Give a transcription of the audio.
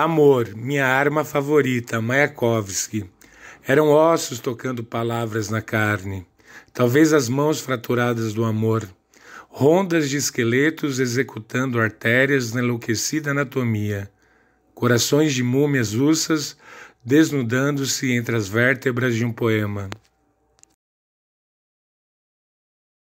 Amor, minha arma favorita, Mayakovsky. Eram ossos tocando palavras na carne, talvez as mãos fraturadas do amor, rondas de esqueletos executando artérias na enlouquecida anatomia, corações de múmias russas desnudando-se entre as vértebras de um poema.